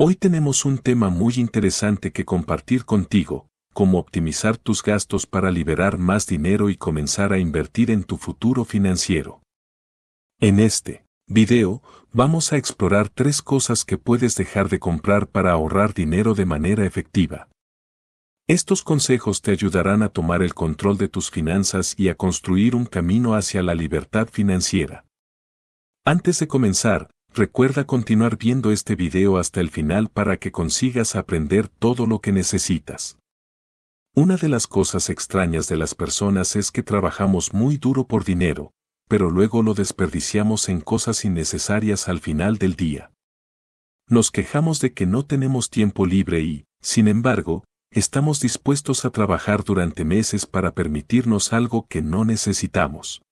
Hoy tenemos un tema muy interesante que compartir contigo, cómo optimizar tus gastos para liberar más dinero y comenzar a invertir en tu futuro financiero. En este video, vamos a explorar tres cosas que puedes dejar de comprar para ahorrar dinero de manera efectiva. Estos consejos te ayudarán a tomar el control de tus finanzas y a construir un camino hacia la libertad financiera. Antes de comenzar, Recuerda continuar viendo este video hasta el final para que consigas aprender todo lo que necesitas. Una de las cosas extrañas de las personas es que trabajamos muy duro por dinero, pero luego lo desperdiciamos en cosas innecesarias al final del día. Nos quejamos de que no tenemos tiempo libre y, sin embargo, estamos dispuestos a trabajar durante meses para permitirnos algo que no necesitamos.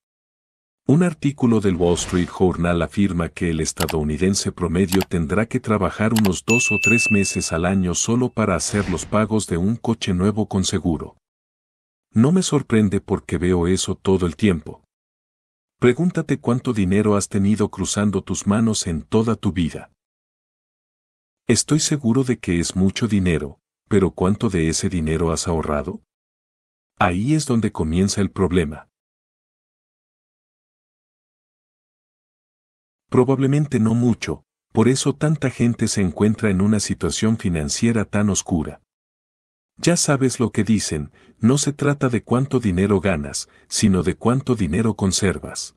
Un artículo del Wall Street Journal afirma que el estadounidense promedio tendrá que trabajar unos dos o tres meses al año solo para hacer los pagos de un coche nuevo con seguro. No me sorprende porque veo eso todo el tiempo. Pregúntate cuánto dinero has tenido cruzando tus manos en toda tu vida. Estoy seguro de que es mucho dinero, pero ¿cuánto de ese dinero has ahorrado? Ahí es donde comienza el problema. Probablemente no mucho, por eso tanta gente se encuentra en una situación financiera tan oscura. Ya sabes lo que dicen, no se trata de cuánto dinero ganas, sino de cuánto dinero conservas.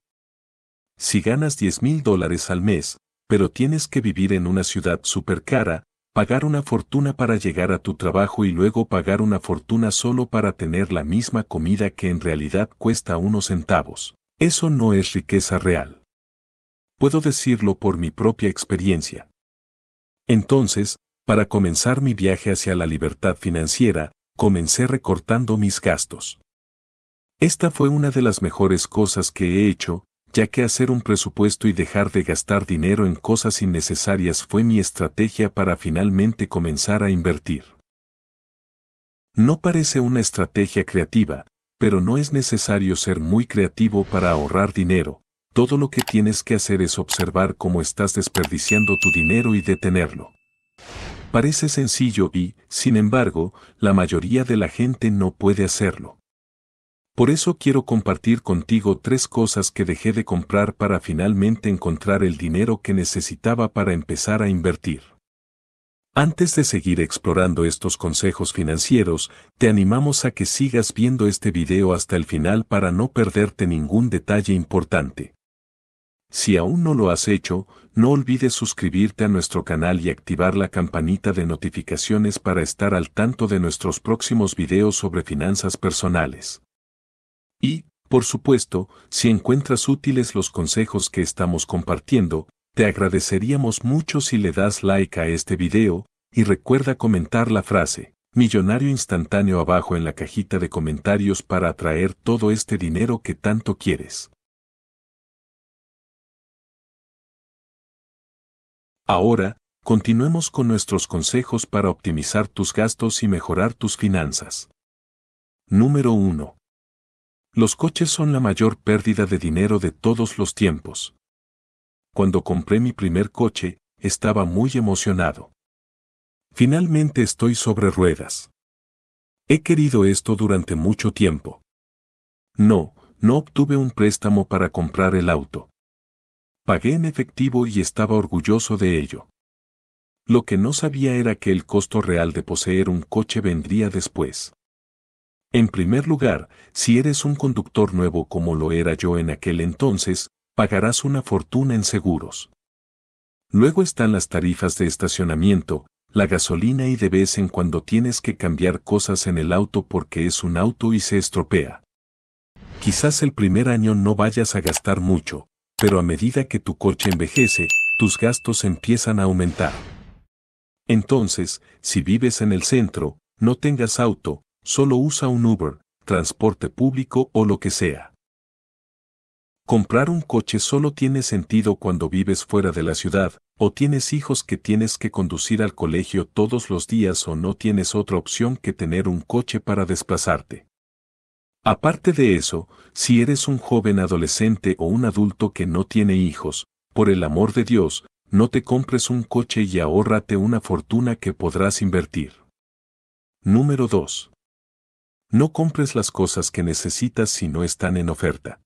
Si ganas 10 mil dólares al mes, pero tienes que vivir en una ciudad súper cara, pagar una fortuna para llegar a tu trabajo y luego pagar una fortuna solo para tener la misma comida que en realidad cuesta unos centavos. Eso no es riqueza real puedo decirlo por mi propia experiencia. Entonces, para comenzar mi viaje hacia la libertad financiera, comencé recortando mis gastos. Esta fue una de las mejores cosas que he hecho, ya que hacer un presupuesto y dejar de gastar dinero en cosas innecesarias fue mi estrategia para finalmente comenzar a invertir. No parece una estrategia creativa, pero no es necesario ser muy creativo para ahorrar dinero, todo lo que tienes que hacer es observar cómo estás desperdiciando tu dinero y detenerlo. Parece sencillo y, sin embargo, la mayoría de la gente no puede hacerlo. Por eso quiero compartir contigo tres cosas que dejé de comprar para finalmente encontrar el dinero que necesitaba para empezar a invertir. Antes de seguir explorando estos consejos financieros, te animamos a que sigas viendo este video hasta el final para no perderte ningún detalle importante. Si aún no lo has hecho, no olvides suscribirte a nuestro canal y activar la campanita de notificaciones para estar al tanto de nuestros próximos videos sobre finanzas personales. Y, por supuesto, si encuentras útiles los consejos que estamos compartiendo, te agradeceríamos mucho si le das like a este video, y recuerda comentar la frase, millonario instantáneo abajo en la cajita de comentarios para atraer todo este dinero que tanto quieres. Ahora, continuemos con nuestros consejos para optimizar tus gastos y mejorar tus finanzas. Número 1. Los coches son la mayor pérdida de dinero de todos los tiempos. Cuando compré mi primer coche, estaba muy emocionado. Finalmente estoy sobre ruedas. He querido esto durante mucho tiempo. No, no obtuve un préstamo para comprar el auto. Pagué en efectivo y estaba orgulloso de ello. Lo que no sabía era que el costo real de poseer un coche vendría después. En primer lugar, si eres un conductor nuevo como lo era yo en aquel entonces, pagarás una fortuna en seguros. Luego están las tarifas de estacionamiento, la gasolina y de vez en cuando tienes que cambiar cosas en el auto porque es un auto y se estropea. Quizás el primer año no vayas a gastar mucho, pero a medida que tu coche envejece, tus gastos empiezan a aumentar. Entonces, si vives en el centro, no tengas auto, solo usa un Uber, transporte público o lo que sea. Comprar un coche solo tiene sentido cuando vives fuera de la ciudad, o tienes hijos que tienes que conducir al colegio todos los días o no tienes otra opción que tener un coche para desplazarte. Aparte de eso, si eres un joven adolescente o un adulto que no tiene hijos, por el amor de Dios, no te compres un coche y ahórrate una fortuna que podrás invertir. Número 2. No compres las cosas que necesitas si no están en oferta.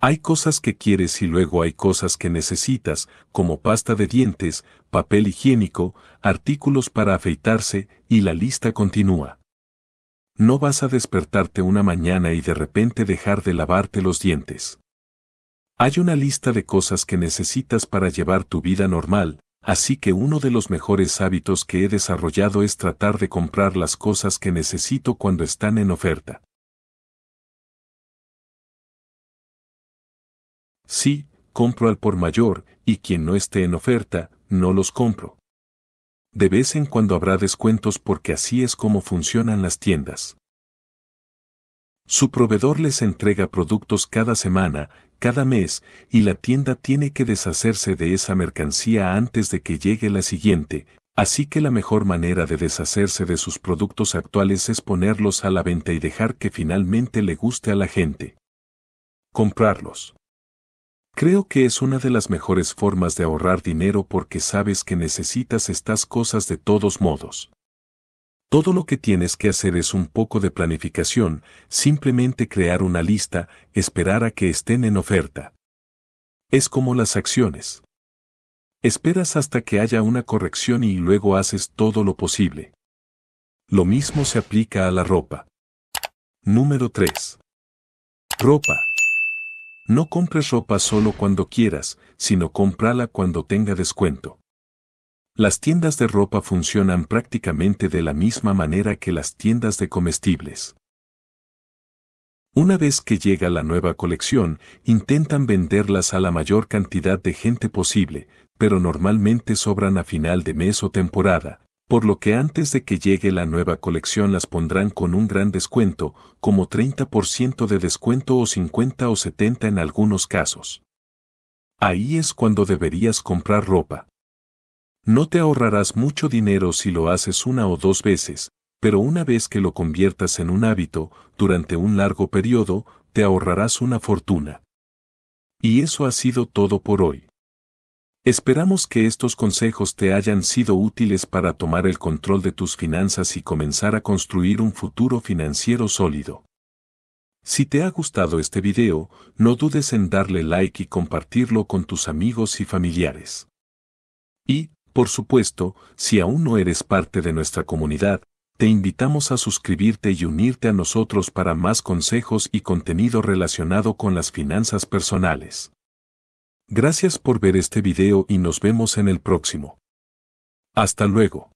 Hay cosas que quieres y luego hay cosas que necesitas, como pasta de dientes, papel higiénico, artículos para afeitarse, y la lista continúa. No vas a despertarte una mañana y de repente dejar de lavarte los dientes. Hay una lista de cosas que necesitas para llevar tu vida normal, así que uno de los mejores hábitos que he desarrollado es tratar de comprar las cosas que necesito cuando están en oferta. Sí, compro al por mayor, y quien no esté en oferta, no los compro. De vez en cuando habrá descuentos porque así es como funcionan las tiendas. Su proveedor les entrega productos cada semana, cada mes, y la tienda tiene que deshacerse de esa mercancía antes de que llegue la siguiente, así que la mejor manera de deshacerse de sus productos actuales es ponerlos a la venta y dejar que finalmente le guste a la gente. Comprarlos. Creo que es una de las mejores formas de ahorrar dinero porque sabes que necesitas estas cosas de todos modos. Todo lo que tienes que hacer es un poco de planificación, simplemente crear una lista, esperar a que estén en oferta. Es como las acciones. Esperas hasta que haya una corrección y luego haces todo lo posible. Lo mismo se aplica a la ropa. Número 3. Ropa. No compres ropa solo cuando quieras, sino cómprala cuando tenga descuento. Las tiendas de ropa funcionan prácticamente de la misma manera que las tiendas de comestibles. Una vez que llega la nueva colección, intentan venderlas a la mayor cantidad de gente posible, pero normalmente sobran a final de mes o temporada, por lo que antes de que llegue la nueva colección las pondrán con un gran descuento, como 30% de descuento o 50 o 70 en algunos casos. Ahí es cuando deberías comprar ropa. No te ahorrarás mucho dinero si lo haces una o dos veces, pero una vez que lo conviertas en un hábito, durante un largo periodo, te ahorrarás una fortuna. Y eso ha sido todo por hoy. Esperamos que estos consejos te hayan sido útiles para tomar el control de tus finanzas y comenzar a construir un futuro financiero sólido. Si te ha gustado este video, no dudes en darle like y compartirlo con tus amigos y familiares. Y, por supuesto, si aún no eres parte de nuestra comunidad, te invitamos a suscribirte y unirte a nosotros para más consejos y contenido relacionado con las finanzas personales. Gracias por ver este video y nos vemos en el próximo. Hasta luego.